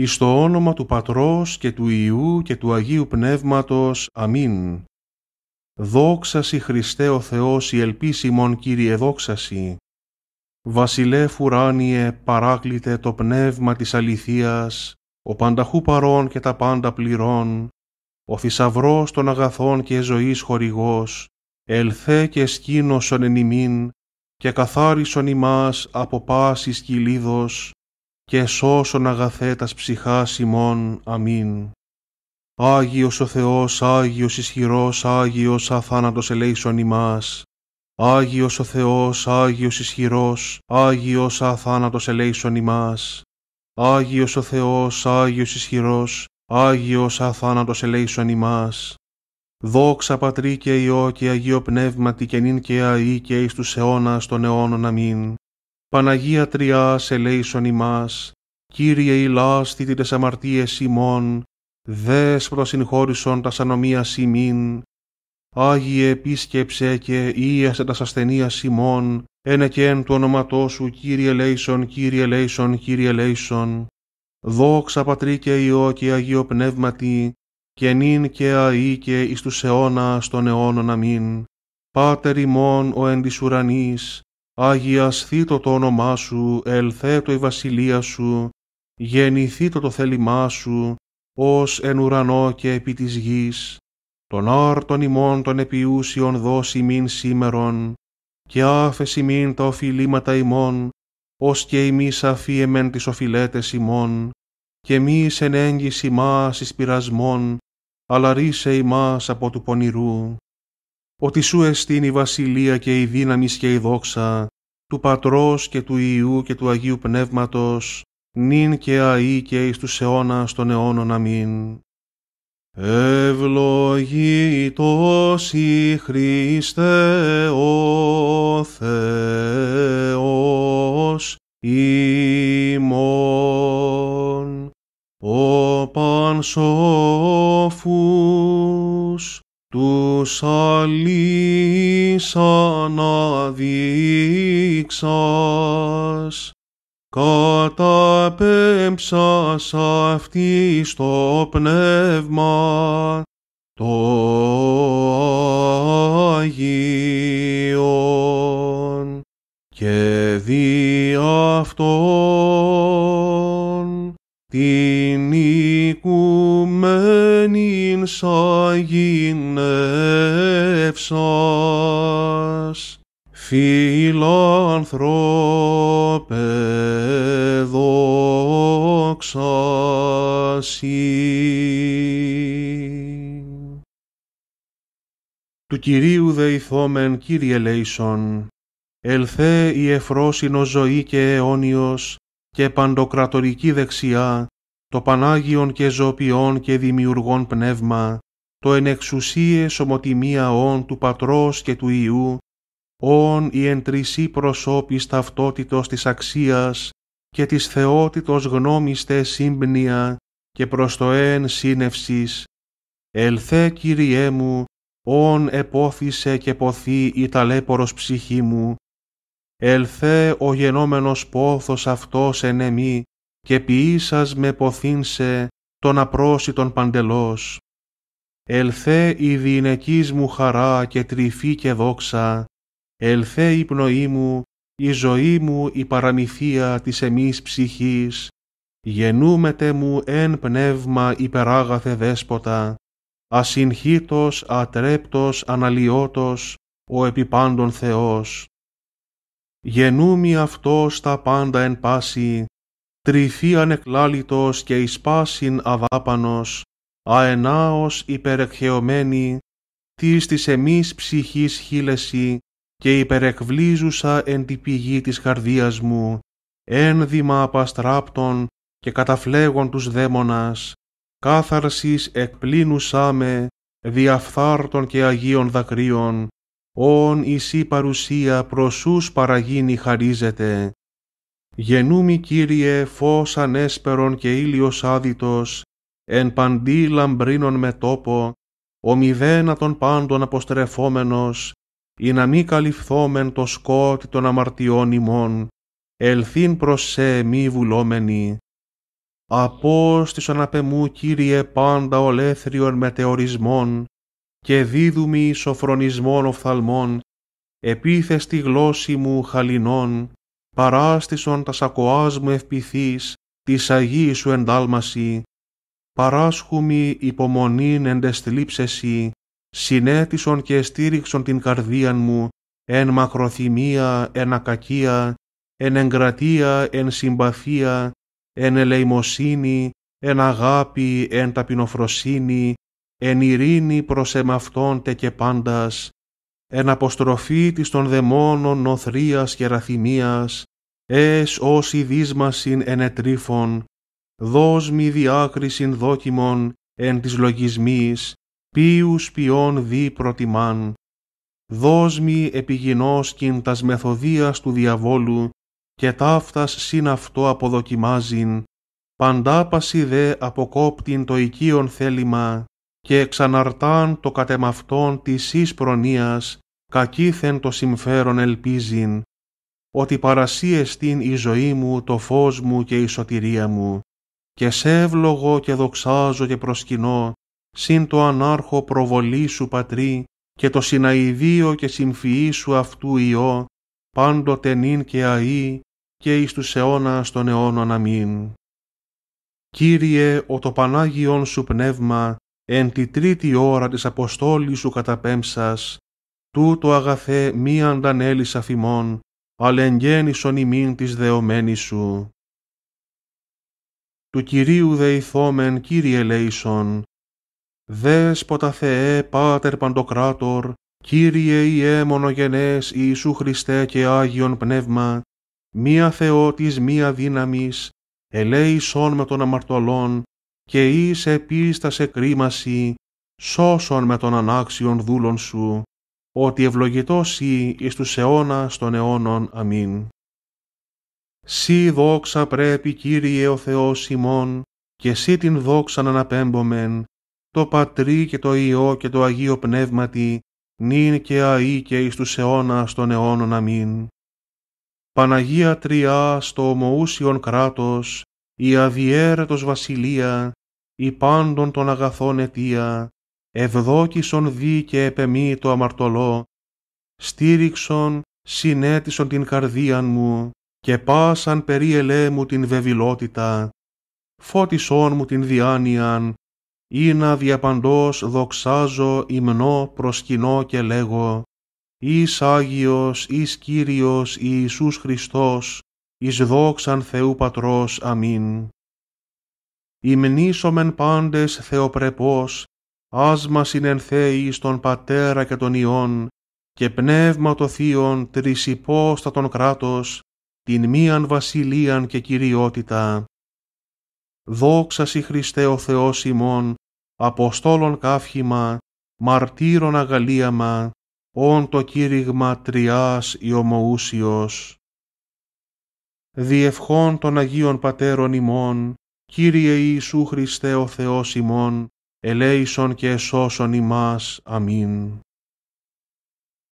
εις το όνομα του Πατρός και του Ιού και του Αγίου Πνεύματος. Αμήν. Δόξαση Χριστέ ο Θεός η ελπίσιμον Κύριε δόξαση. Βασιλεύ ουράνιε παράκλητε το πνεύμα της αληθείας, ο πανταχού παρών και τα πάντα πληρών, ο θησαυρός των αγαθών και ζωής χορηγός, ελθέ και σκήνωσον εν ημίν, και καθάρισον ημάς από πάσης κυλίδος, και σώσον αγαθέτας ψυχάς ημών. Αμήν. Άγιος ο Θεός, Άγιος ισχυρός, Άγιος αθάνατος ελέησον ημάς. Άγιος ο Θεός, Άγιος ισχυρός, Άγιος αθάνατος ελέησον ημάς. Άγιος ο Θεός, Άγιος ισχυρός, Άγιος αθάνατος ελέησον ημάς. Δόξα Πατρί και Υιό και Αγίο Πνεύματι και νυν και αΐ και εις τους αιώνας των αιώνων αμήν. Παναγία Τριάς ελέησον ημάς, Κύριε ηλάσθη τη τες αμαρτίες ημών, δες προσυγχώρησον τας ανομίας ημίν, Άγιε επίσκεψε και ίασε τας ασθενίας ημών, ένε και του ονοματό σου Κύριε ελέησον, Κύριε ελέησον, Κύριε ελέησον. δόξα Πατρί και Υιό και Αγίο Πνεύματι, και νυν και αΐ και εις τους αιώνας των αιώνων αμήν. Πάτερ ημών ο εν της ουρανής, Αγιαστεί το όνομά Σου, ελθέτω η βασιλεία Σου, γεννηθεί το θέλημά Σου, ως εν ουρανό και επί της γης, τον άρτον ημών των επιούσιων δώσει μην σήμερον, και άφεση μην τα οφειλήματα ημών, ως και εμείς αφίεμεν τις οφειλέτες ημών, και μη εν μα μας εις πειρασμών, αλλά ρίσε ημάς από του πονηρού ότι σου εστίν η βασιλεία και η δύναμη και η δόξα, του Πατρός και του Ιού και του Αγίου Πνεύματος, νυν και αΐ και εις τους αιώνας των αιώνων αμήν. Ευλογητός η Χριστέ ο Θεός ημών, ο Πανσός αλής αναδείξας, καταπέμψας αυτή στο πνεύμα, το Αγίον, και δι' αυτόν ειν σαγηνεύσας φιλανθρώπε δόξασι. Του Κυρίου δεηθόμεν Κύριε Λέησον, ελθέ η εφρόσινο ζωή και αιώνιος και παντοκρατορική δεξιά το Πανάγιον και Ζωπιόν και Δημιουργών Πνεύμα, το εν εξουσίες όν του Πατρός και του Ιού, όν η εν τρισή προσώπης ταυτότητος της αξίας και της θεότητος γνώμιστε σύμπνια και προς το εν σύνευσης, ελθέ Κυριέ μου, όν επόθησε και ποθεί η ταλέπορος ψυχή μου, ελθέ ο γενόμενος πόθος αυτός εν εμή, και ποιήσας με ποθύνσε τον απρόσιτον παντελός. Ελθέ η δυναικής μου χαρά και τρυφή και δόξα, ελθέ η πνοή μου, η ζωή μου η παραμυθία της εμείς ψυχής, γενούμετε μου εν πνεύμα υπεράγαθε δέσποτα, ασυγχύτος, ατρέπτος, αναλιοτος ο επιπάντων Θεός. Γενούμι αυτός τα πάντα εν πάση, τρυφεί ανεκλάλητος και εισπάσιν αδάπανος, άενάος υπερεχαιωμένη, της της εμείς ψυχής χείλεση και υπερεκβλίζουσα εν τη πηγή της καρδίας μου, ένδυμα απαστράπτων και καταφλέγων τους δαίμονας, κάθαρσης εκπλήνουσά με, διαφθάρτων και αγίων δακρύων, όν εις η παρουσία προσούς παραγίνη χαρίζεται γενούμι Κύριε φως ανέσπερον και ήλιος άδυτος, εν παντή λαμπρίνων με τόπο, ομιδένα των πάντων αποστρεφόμενος, ή να μη καλυφθόμεν το σκότι των αμαρτιών ημών, ελθύν προς σε μη βουλόμενη. Απόστησον απ' Κύριε, πάντα ολέθριον μετεωρισμών, και δίδουμι σοφρονισμών οφθαλμών, επίθεστη γλώσση μου χαλινών, παράστησον τα σακοάς μου ευπηθείς, της Αγίης σου εντάλμαση, παράσχουμι υπομονήν εντεστλίψεσι, συνέτησον και στήριξον την καρδίαν μου, εν μακροθυμία, εν ακακία, εν εγκρατεία, εν συμπαθία, εν ελεημοσύνη, εν αγάπη, εν ταπεινοφροσύνη, εν ειρήνη προς εμαυτόν και πάντας, εν αποστροφή της των δαιμόνων οθρίας και ραθυμίας, εσ ως δύσμασιν εν ετρίφων, δώσ' μη διάκρισιν δόκιμον εν της λογισμής, ποιους ποιών δι προτιμάν. Δώσ' μη επιγεινώσκην τας μεθοδίας του διαβόλου και ταύτας συν αυτό αποδοκιμάζειν, παντάπασι δε αποκόπτην το οικείον θέλημα, και εξαναρτάν το κατεμαυτόν της εις προνοίας, κακήθεν το συμφέρον ελπίζειν, ότι παρασίεστην η ζωή μου, το φως μου και η σωτηρία μου, και σε εύλογο και δοξάζω και προσκυνώ, συν το ανάρχο προβολή σου πατρί, και το συναιδίο και συμφυή σου αυτού ιό, πάντοτε νυν και αϊ, και εις τους αιώνας των αιώνων αμήν. Κύριε, ο το Πανάγιον σου πνεύμα, εν τη τρίτη ώρα της αποστόλης σου καταπέμψας, τούτο αγαθέ μη αντανέλης αφημών, γέννησον ημίν της δεωμένης σου. Του Κυρίου δεηθόμεν Κύριε λέησον, Δέσποτα Θεέ Πάτερ Παντοκράτορ, Κύριε Ιε μονογενές Ιησού Χριστέ και Άγιον Πνεύμα, μία Θεότης μία δύναμης, ελέησον με τον αμαρτωλόν, και είσαι σε κρίμαση, σώσον με τον ανάξιον δούλον σου, ότι ευλογητός ή εις τους αιώνας των αιώνων. Αμήν. Σύ δόξα πρέπει Κύριε ο Θεός ημών, και σύ την δόξα να αναπέμπομεν, το Πατρί και το Υιό και το Αγίο Πνεύματι, νυν και αΐ και εις τους αιώνας των αιώνων. Αμήν. Παναγία Τριά στο ομοούσιον κράτος, η αδιέρετος βασιλεία, η πάντων των αγαθών αιτία, ευδόκησον δί και επεμή το αμαρτωλό, στήριξον, συνέτησον την καρδίαν μου, και πάσαν περί μου την βεβιλότητα φώτισόν μου την διάνοιαν, ή να διαπαντός δοξάζω υμνώ προσκυνώ και λέγω, εις Άγιος, εις Κύριος, Ιησούς Χριστός, εις δόξαν Θεού Πατρός. Αμήν. Υμνήσομεν πάντες θεοπρεπός, άσμα συνενθέει στον Πατέρα και τον Υιόν, και πνεύμα το Θείον τρισιπόστα τον κράτος, την μίαν βασιλείαν και κυριότητα. Δόξα σοι Χριστέ ο Θεός ημών, Αποστόλων καύχημα, μαρτύρων αγαλίαμα, όν το κήρυγμα τριάς η Διευχών των Αγίων Πατέρων ημών, Κύριε Ιησού Χριστέ ο Θεός ημών, ελέησον και εσώσον ημάς. Αμήν.